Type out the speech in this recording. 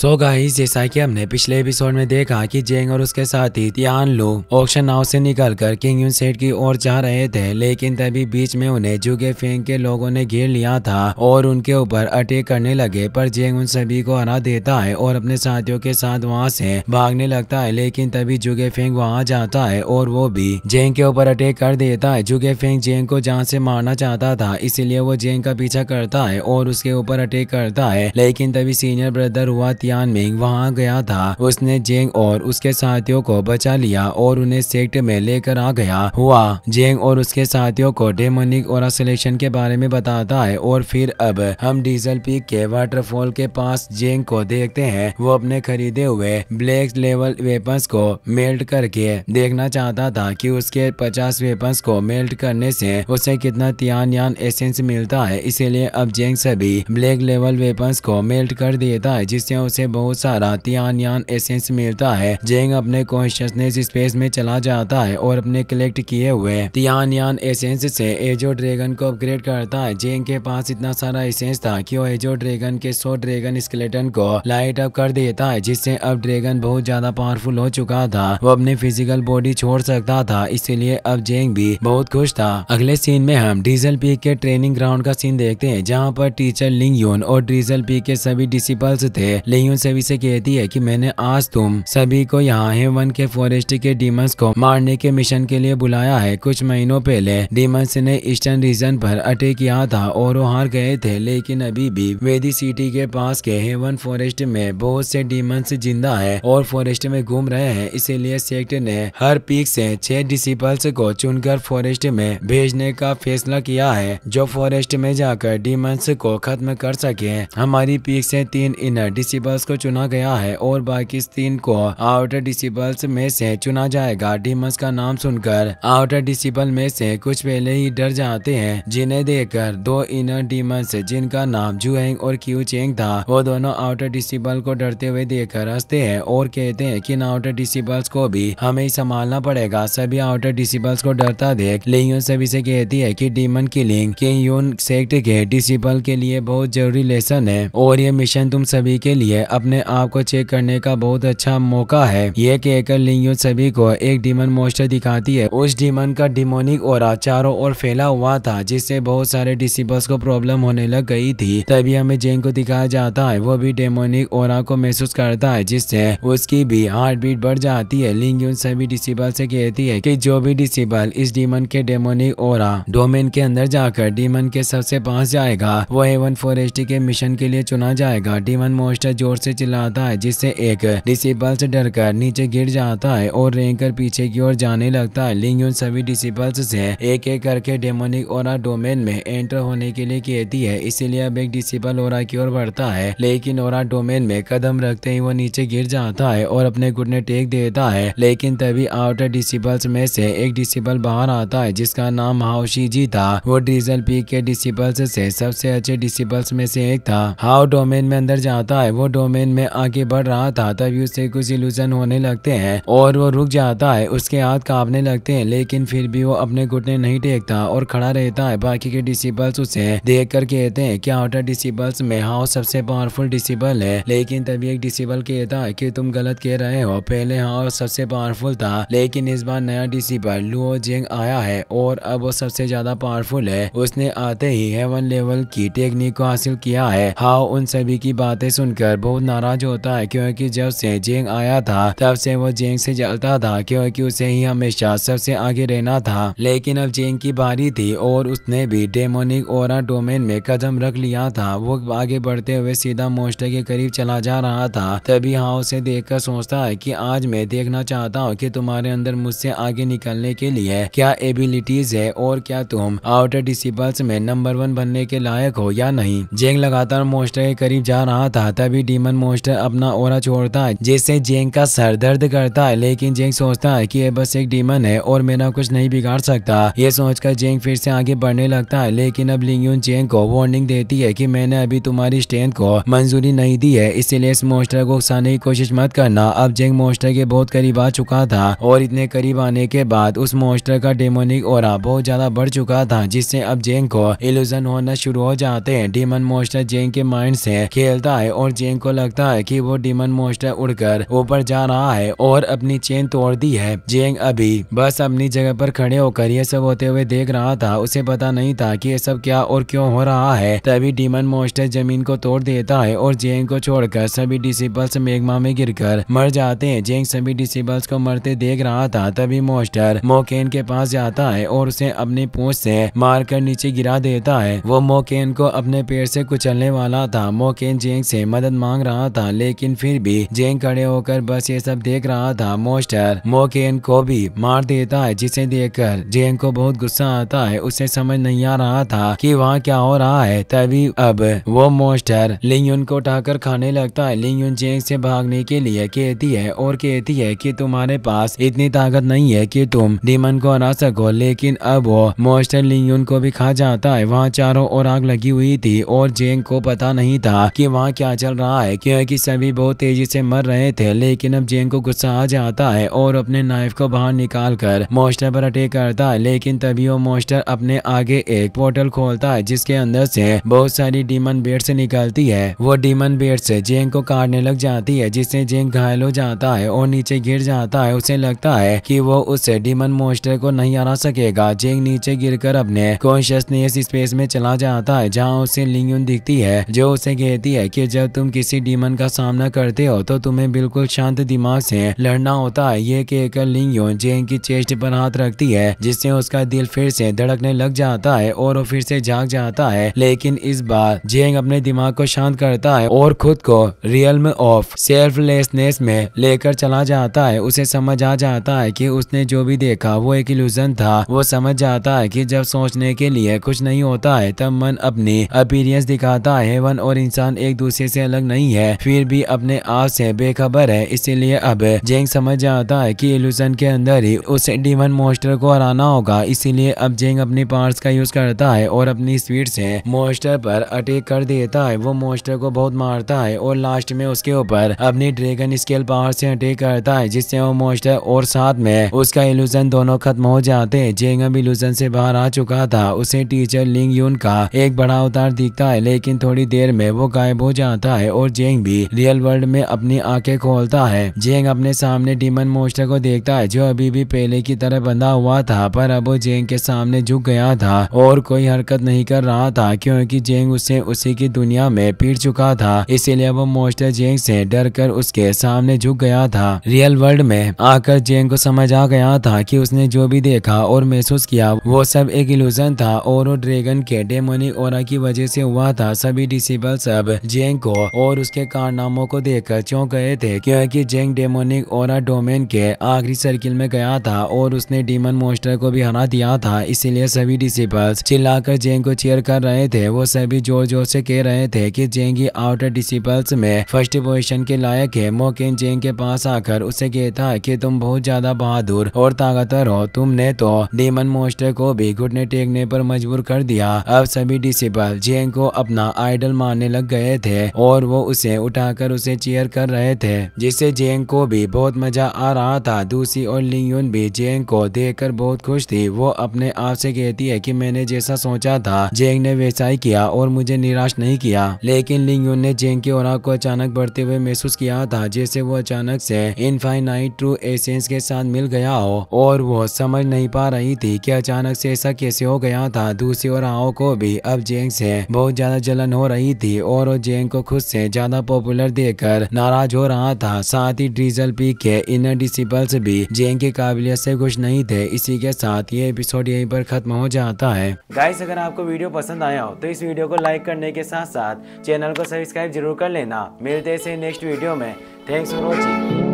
सो so guys जैसा कि हमने पिछले एपिसोड में देखा कि जेंग और उसके साथी तियान लो ऑक्शन हाउस से निकलकर किंग सेट की ओर जा रहे थे लेकिन तभी बीच में उन्हें जुगे फेंग के लोगों ने घेर लिया था और उनके ऊपर अटैक करने लगे पर जेंग उन सभी को हरा देता है और अपने साथियों के साथ वहाँ से भागने लगता है लेकिन तभी जुगे फेंग वहाँ जाता है और वो भी जेंग के ऊपर अटैक कर देता है जुगे फेंग जेंग को जहाँ से मारना चाहता था इसीलिए वो जेंग का पीछा करता है और उसके ऊपर अटैक करता है लेकिन तभी सीनियर ब्रदर हुआ तियान मिंग वहाँ गया था उसने जेंग और उसके साथियों को बचा लिया और उन्हें सेक्ट में लेकर आ गया हुआ जेंग और उसके साथियों को डेमोनिक और सिलेक्शन के बारे में बताता है और फिर अब हम डीजल पीक के वाटरफॉल के पास जेंग को देखते हैं वो अपने खरीदे हुए ब्लैक लेवल वेपन्स को मेल्ट करके देखना चाहता था कि उसके 50 वेपन्स को मेल्ट करने से उसे कितना तियान यान एसेंस मिलता है इसीलिए अब जेंग सभी ब्लैक लेवल वेपन्स को मेल्ट कर देता है जिससे उसे बहुत सारा तियान यान एसेंस मिलता है जेंग अपने कॉन्शियसनेस स्पेस में चला जाता है और अपने कलेक्ट किए हुए तियान यान एसेंस से एजो ड्रैगन को अपग्रेड करता है जेंग के पास इतना सारा एसेंस था कि वो एजो ड्रैगन के सौ ड्रैगन स्केलेटन को लाइट अप कर देता है जिससे अब ड्रैगन बहुत ज्यादा पावरफुल हो चुका था वो अपनी फिजिकल बॉडी छोड़ सकता था इसीलिए अब जेंग भी बहुत खुश था अगले सीन में हम डीजल पी के ट्रेनिंग ग्राउंड का सीन देखते हैं जहाँ पर टीचर लिंग यून और डीजल पी के सभी डिसिपल्स थे लिंग यूं सभी से कहती है कि मैंने आज तुम सभी को यहाँ हेमन के फॉरेस्ट के डीमंस को मारने के मिशन के लिए बुलाया है कुछ महीनों पहले डीमंस ने ईस्टर्न रीजन पर अटैक किया था और वो हार गए थे लेकिन अभी भी वेदी सिटी के पास के हेवन फॉरेस्ट में बहुत से डीमंस जिंदा है और फॉरेस्ट में घूम रहे हैं इसीलिए सेक्ट ने हर पीक से छह डिसिपल्स को चुनकर फॉरेस्ट में भेजने का फैसला किया है जो फॉरेस्ट में जाकर डीमंस को खत्म कर सके हमारी पीक से तीन इनर डिसिपल डिसेबल्स को चुना गया है और बाकी तीन को आउटर डिसेबल्स में से चुना जाएगा डिमस का नाम सुनकर आउटर डिसेबल में से कुछ पहले ही डर जाते हैं जिन्हें देखकर दो इनर डिमस जिनका नाम जुएंग और क्यू चेंग था वो दोनों आउटर डिसेबल को डरते हुए देखकर हंसते हैं और कहते हैं की आउटर डिसेबल्स को भी हमें संभालना पड़ेगा सभी आउटर डिसेबल्स को डरता देख लिंग सभी से कहती है डिमन की किलिंग के यून सेक्ट के डिसिपल के लिए बहुत जरूरी लेसन है और ये मिशन तुम सभी के लिए लिए अपने आप को चेक करने का बहुत अच्छा मौका है ये कहकर लिंग सभी को एक डिमन मोस्टर दिखाती है उस डिमन का डिमोनिक और चारों ओर फैला हुआ था जिससे बहुत सारे डिसिबल्स को प्रॉब्लम होने लग गई थी तभी हमें जेन को दिखाया जाता है वो भी डेमोनिक और को महसूस करता है जिससे उसकी भी हार्ट बीट बढ़ जाती है लिंग सभी डिसिबल से कहती है की जो भी डिसिबल इस डिमन के डेमोनिक और डोमेन के अंदर जाकर डिमन के सबसे पास जाएगा वो एवन फॉरेस्ट के मिशन के लिए चुना जाएगा डिमन मोस्टर जोर से चिल्लाता है जिससे एक डिसिपल्स डर कर नीचे गिर जाता है और रेंकर पीछे की ओर जाने लगता है लिंग उन सभी डिसिपल्स से एक एक करके डेमोनिक और डोमेन में एंटर होने के लिए कहती है इसीलिए अब एक डिसिपल और की ओर बढ़ता है लेकिन और डोमेन में कदम रखते ही वो नीचे गिर जाता है और अपने घुटने टेक देता है लेकिन तभी आउटर डिसिपल्स में से एक डिसिपल बाहर आता है जिसका नाम हाउशी जी था वो डीजल पी के डिसिपल्स से सबसे अच्छे डिसिपल्स में से एक था हाउ डोमेन में अंदर जाता है वो डोमेन में आगे बढ़ रहा था तभी उसे कुछ इल्यूजन होने लगते हैं और वो रुक जाता है उसके हाथ कांपने लगते हैं लेकिन फिर भी वो अपने घुटने नहीं टेकता और खड़ा रहता है बाकी के डिसिबल्स उसे देख कर कहते हैं कि आउटर डिसिबल्स में हाउ सबसे पावरफुल डिसिबल है लेकिन तभी एक डिसिबल कहता है की तुम गलत कह रहे हो पहले हाउ सबसे पावरफुल था लेकिन इस बार नया डिसिबल लुओ जेंग आया है और अब वो सबसे ज्यादा पावरफुल है उसने आते ही हेवन लेवल की टेक्निक को हासिल किया है हाउ उन सभी की बातें सुनकर बहुत नाराज होता है क्योंकि जब से जेंग आया था तब से वो जेंग से जलता था क्योंकि उसे ही हमेशा सबसे आगे रहना था लेकिन अब जेंग की बारी थी और उसने भी डेमोनिक और डोमेन में कदम रख लिया था वो आगे बढ़ते हुए सीधा मोस्टर के करीब चला जा रहा था तभी हाँ उसे देख सोचता है की आज मैं देखना चाहता हूँ की तुम्हारे अंदर मुझसे आगे निकलने के लिए क्या एबिलिटीज है और क्या तुम आउटर डिसिपल्स में नंबर वन बनने के लायक हो या नहीं जेंग लगातार मोस्टर के करीब जा रहा था तभी डीमन मोस्टर अपना ओरा छोड़ता है जिससे जेंग का सर दर्द करता है लेकिन जेंग सोचता है कि बस एक डीमन है और मेरा कुछ नहीं बिगाड़ सकता ये सोचकर जेंग फिर से आगे बढ़ने लगता है लेकिन अब लिंग जेंग को वार्निंग देती है की मैंने अभी तुम्हारी स्ट्रेंथ को मंजूरी नहीं दी है इसीलिए इस मोस्टर को उकसाने की कोशिश मत करना अब जेंग मोस्टर के बहुत करीब आ चुका था और इतने करीब आने के बाद उस मोस्टर का डेमोनिक और बहुत ज्यादा बढ़ चुका था जिससे अब जेंग को इल्यूजन होना शुरू हो जाते हैं डीमन मोस्टर जेंग के माइंड से खेलता है और जेंग को लगता है कि वो डिमन मोस्टर उड़कर ऊपर जा रहा है और अपनी चेन तोड़ दी है जेंग अभी बस अपनी जगह पर खड़े होकर ये सब होते हुए देख रहा था उसे पता नहीं था कि ये सब क्या और क्यों हो रहा है तभी डिमन मोस्टर जमीन को तोड़ देता है और जेंग को छोड़कर सभी डिसिपल्स मेघमा में कर मर जाते हैं जेंग सभी डिसिपल्स को मरते देख रहा था तभी मोस्टर मोकेन के पास जाता है और उसे अपने पूछ से मारकर नीचे गिरा देता है वो मोकेन को अपने पेड़ से कुचलने वाला था मोकेन जेंग से मदद मांग मांग रहा था लेकिन फिर भी जेंग खड़े होकर बस ये सब देख रहा था मोस्टर मोकेन को भी मार देता है जिसे देखकर जेंग को बहुत गुस्सा आता है उसे समझ नहीं आ रहा था कि वहाँ क्या हो रहा है तभी अब वो मोस्टर लिंगयुन को उठाकर खाने लगता है लिंगयुन जेंग से भागने के लिए कहती है और कहती है कि तुम्हारे पास इतनी ताकत नहीं है कि तुम डीमन को हरा सको लेकिन अब वो मोस्टर लिंगयुन को भी खा जाता है वहाँ चारों ओर आग लगी हुई थी और जेंग को पता नहीं था कि वहाँ क्या चल रहा है क्योंकि सभी बहुत तेजी से मर रहे थे लेकिन अब जेंग को गुस्सा आ जाता है और अपने नाइफ को बाहर निकाल कर मोस्टर पर अटैक करता है लेकिन तभी वो मोस्टर अपने आगे एक पोर्टल खोलता है जिसके अंदर से बहुत सारी डीमन बेट से निकलती है वो डीमन बेट से जेंग को काटने लग जाती है जिससे जेंग घायल हो जाता है और नीचे गिर जाता है उसे लगता है कि वो उस डीमन मोस्टर को नहीं हरा सकेगा जेंग नीचे कर अपने कॉन्शियसनेस स्पेस में चला जाता है जहाँ उसे लिंग दिखती है जो उसे कहती है की जब तुम किसी किसी डीमन का सामना करते हो तो तुम्हें बिल्कुल शांत दिमाग से लड़ना होता है ये कहकर लिंग यो जेन की चेस्ट पर हाथ रखती है जिससे उसका दिल फिर से धड़कने लग जाता है और वो फिर से जाग जाता है लेकिन इस बार जेंग अपने दिमाग को शांत करता है और खुद को रियल ऑफ सेल्फलेसनेस में लेकर चला जाता है उसे समझ आ जाता है कि उसने जो भी देखा वो एक इल्यूजन था वो समझ जाता है कि जब सोचने के लिए कुछ नहीं होता है तब मन अपनी अपीरियंस दिखाता है वन और इंसान एक दूसरे से अलग नहीं है फिर भी अपने आप से बेखबर है इसीलिए अब जेंग समझ जाता है कि एलुसन के अंदर ही उस डिमन मोस्टर को हराना होगा इसीलिए अब जेंग अपने पार्ट्स का यूज करता है और अपनी स्पीड से मोस्टर पर अटैक कर देता है वो मोस्टर को बहुत मारता है और लास्ट में उसके ऊपर अपनी ड्रैगन स्केल पावर से अटैक करता है जिससे वो मोस्टर और साथ में उसका इल्यूजन दोनों खत्म हो जाते हैं जेंग अब इल्यूजन से बाहर आ चुका था उसे टीचर लिंग यून का एक बड़ा उतार दिखता है लेकिन थोड़ी देर में वो गायब हो जाता है और और जेंग भी रियल वर्ल्ड में अपनी आंखें खोलता है जेंग अपने सामने डीमन मोस्टर को देखता है जो अभी भी पहले की तरह बंधा हुआ था पर अब वो जेंग के सामने झुक गया था और कोई हरकत नहीं कर रहा था क्योंकि जेंग उसे उसी की दुनिया में पीट चुका था इसीलिए वो मोस्टर जेंग से डर कर उसके सामने झुक गया था रियल वर्ल्ड में आकर जेंग को समझ आ गया था कि उसने जो भी देखा और महसूस किया वो सब एक इल्यूजन था और वो ड्रैगन के डेमोनिक और की वजह से हुआ था सभी डिसिबल सब जेंग को और और उसके कारनामों को देखकर चौंक गए थे क्योंकि जेंग डेमोनिक और डोमेन के आखिरी सर्किल में गया था और उसने डीमन मोस्टर को भी हरा दिया था इसीलिए सभी डिसिपल्स चिल्लाकर जेंग को चेयर कर रहे थे वो सभी जोर जोर से कह रहे थे कि जेंग ही आउटर डिसिपल्स में फर्स्ट पोजिशन के लायक है मोकिन जेंग के पास आकर उसे कहता की तुम बहुत ज्यादा बहादुर और ताकतवर हो तुमने तो डीमन मोस्टर को भी घुटने टेकने पर मजबूर कर दिया अब सभी डिसिपल जेंग को अपना आइडल मानने लग गए थे और वो उसे उठाकर उसे चेयर कर रहे थे जिससे जेंग को भी बहुत मजा आ रहा था दूसरी और लिंगयुन भी जेंग को देखकर बहुत खुश थी वो अपने आप से कहती है कि मैंने जैसा सोचा था जेंग ने वैसा ही किया और मुझे निराश नहीं किया लेकिन लिंगयुन ने जेंग की और को अचानक बढ़ते हुए महसूस किया था जैसे वो अचानक से इनफाइनाइट ट्रू एसेंस के साथ मिल गया हो और वो समझ नहीं पा रही थी कि अचानक से ऐसा कैसे हो गया था दूसरी और आओ को भी अब जेंग से बहुत ज्यादा जलन हो रही थी और वो जेंग को खुद से ज्यादा पॉपुलर देकर नाराज हो रहा था साथ ही ड्रीजल पी के इनर डिसिपल्स भी जेन की काबिलियत से खुश नहीं थे इसी के साथ ये एपिसोड यहीं पर खत्म हो जाता है गाइस अगर आपको वीडियो पसंद आया हो तो इस वीडियो को लाइक करने के साथ साथ चैनल को सब्सक्राइब जरूर कर लेना मिलते हैं नेक्स्ट वीडियो में थैंक्स फॉर वॉचिंग